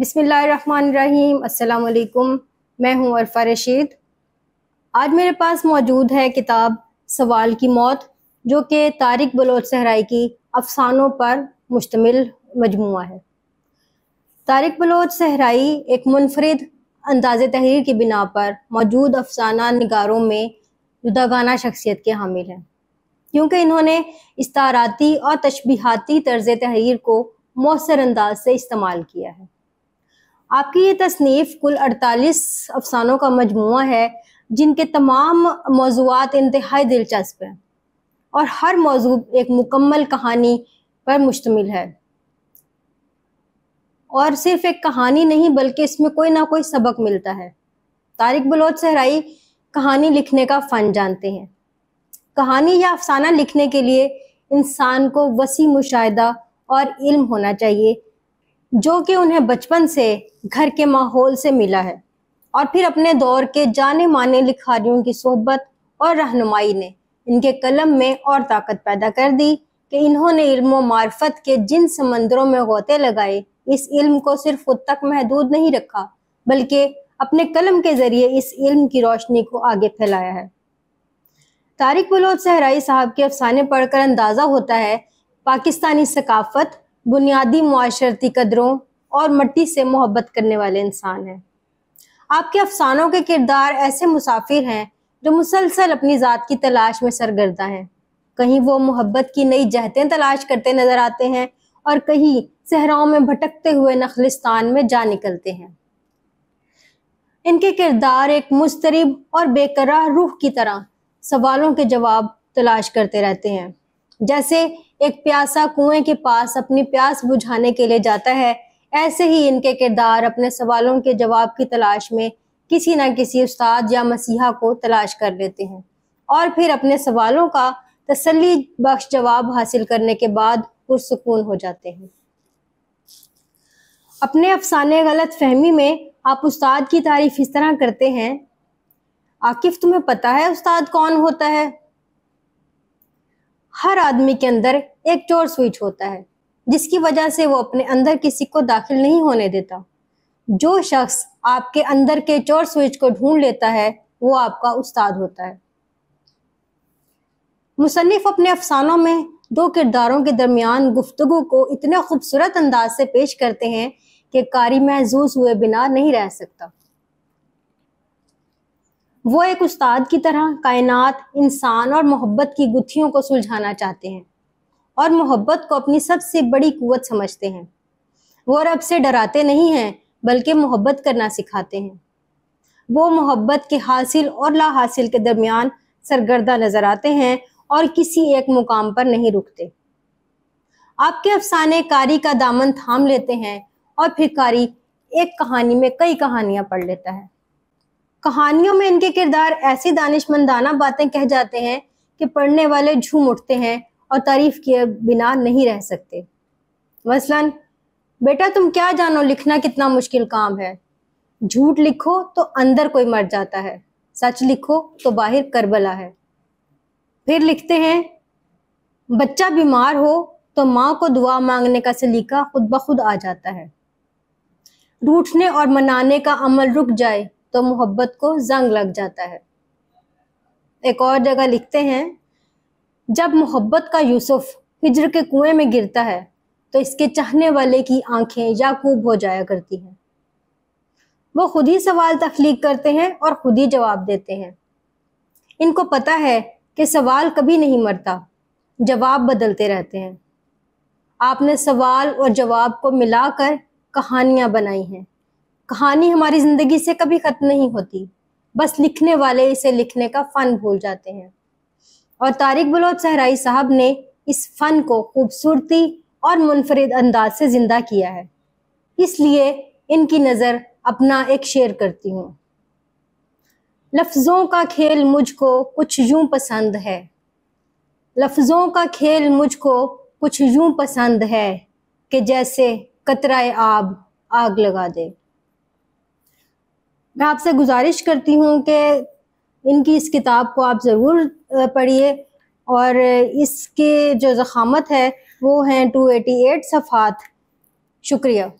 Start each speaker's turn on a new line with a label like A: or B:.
A: बिसमीम अल्लाम मैं हूं अरफा रशीद आज मेरे पास मौजूद है किताब सवाल की मौत जो कि तारिक बलोच सहराई की अफसानों पर मुश्तमिल मजमू है तारिक बलोच सहराई एक मुनफरद अंदाज तहरीर की बिना पर मौजूद अफसाना नगारों में जुदागाना शख्सियत के हामिल हैं क्योंकि इन्होंने इस्ताराती और तशबीहाती तर्ज तहरीर को मौसर अंदाज से इस्तेमाल किया है आपकी ये तसनीफ़ कुल 48 अफसानों का मजमु है जिनके तमाम मौजूद इंतहाई दिलचस्प हैं और हर मौजू एक मुकम्मल कहानी पर मुश्तमिल है और सिर्फ एक कहानी नहीं बल्कि इसमें कोई ना कोई सबक मिलता है तारिक बलोच सहराई कहानी लिखने का फ़न जानते हैं कहानी या अफसाना लिखने के लिए इंसान को वसी मुशाह और इल्म होना चाहिए जो कि उन्हें बचपन से घर के माहौल से मिला है और फिर अपने दौर के जाने माने लिखारियों की सोहबत और रहनुमाई ने इनके कलम में और ताकत पैदा कर दी कि इन्होंने इल्म मार्फत के जिन समंदरों में गोते लगाए इस इल्म को सिर्फ खुद तक महदूद नहीं रखा बल्कि अपने कलम के जरिए इस इल्म की रोशनी को आगे फैलाया है तारिक बलोच सहराई साहब के अफसाने पढ़कर अंदाज़ा होता है पाकिस्तानी सकाफत बुनियादी माशरती कदरों और मट्टी से मोहब्बत करने वाले इंसान हैं आपके अफसानों के किरदार ऐसे मुसाफिर हैं जो मुसलसल अपनी ज़ात की तलाश में सरगर्दा हैं कहीं वो मोहब्बत की नई जहतें तलाश करते नजर आते हैं और कहीं सहराओं में भटकते हुए नखलिस्तान में जा निकलते हैं इनके किरदार एक मुस्तरब और बेकरार रूह की तरह सवालों के जवाब तलाश करते रहते हैं जैसे एक प्यासा कुएं के पास अपनी प्यास बुझाने के लिए जाता है ऐसे ही इनके किरदार अपने सवालों के जवाब की तलाश में किसी न किसी उस्ताद या मसीहा को तलाश कर लेते हैं और फिर अपने सवालों का तसली बख्श जवाब हासिल करने के बाद पुरसकून हो जाते हैं अपने अफसाने गलत फहमी में आप उस्ताद की तारीफ इस तरह करते हैं आकिफ तुम्हें पता है उस्ताद कौन होता है हर आदमी के अंदर एक चोर स्विच होता है जिसकी वजह से वो अपने अंदर किसी को दाखिल नहीं होने देता जो शख्स आपके अंदर के चोर स्विच को ढूंढ लेता है वो आपका उस्ताद होता है मुसनफ़ अपने अफसानों में दो किरदारों के दरमियान गुफ्तगु को इतने खूबसूरत अंदाज से पेश करते हैं कि कारी महजूज हुए बिना नहीं रह सकता वो एक उस्ताद की तरह कायनात इंसान और मोहब्बत की गुत्थियों को सुलझाना चाहते हैं और मोहब्बत को अपनी सबसे बड़ी कुवत समझते हैं वो रब से डराते नहीं हैं बल्कि मोहब्बत करना सिखाते हैं वो मोहब्बत के हासिल और ला हासिल के दरमियान सरगर्दा नजर आते हैं और किसी एक मुकाम पर नहीं रुकते आपके अफसाने कारी का दामन थाम लेते हैं और फिर कारी एक कहानी में कई कहानियां पढ़ लेता है कहानियों में इनके किरदार ऐसी दानिशमंदाना बातें कह जाते हैं कि पढ़ने वाले झूम उठते हैं और तारीफ किए बिना नहीं रह सकते मसलन बेटा तुम क्या जानो लिखना कितना मुश्किल काम है झूठ लिखो तो अंदर कोई मर जाता है सच लिखो तो बाहर करबला है फिर लिखते हैं बच्चा बीमार हो तो माँ को दुआ मांगने का सलीका खुद ब खुद आ जाता है रूठने और मनाने का अमल रुक जाए तो मोहब्बत को जंग लग जाता है एक और जगह लिखते हैं जब मोहब्बत का यूसुफ हिजर के कुएं में गिरता है तो इसके चाहने वाले की आंखें याकूब हो जाया करती हैं वो खुद ही सवाल तख्लीक करते हैं और खुद ही जवाब देते हैं इनको पता है कि सवाल कभी नहीं मरता जवाब बदलते रहते हैं आपने सवाल और जवाब को मिलाकर कहानियां बनाई हैं कहानी हमारी जिंदगी से कभी खत्म नहीं होती बस लिखने वाले इसे लिखने का फन भूल जाते हैं और तारिक बलोच सहराई साहब ने इस फन को खूबसूरती और मुनफरद अंदाज से जिंदा किया है इसलिए इनकी नज़र अपना एक शेर करती हूँ लफ्ज़ों का खेल मुझको कुछ यूं पसंद है लफ्ज़ों का खेल मुझको कुछ यूं पसंद है कि जैसे कतरा आब आग लगा दे मैं आपसे गुजारिश करती हूँ कि इनकी इस किताब को आप ज़रूर पढ़िए और इसके जो ज़खामत है वो हैं 288 सफ़ात शुक्रिया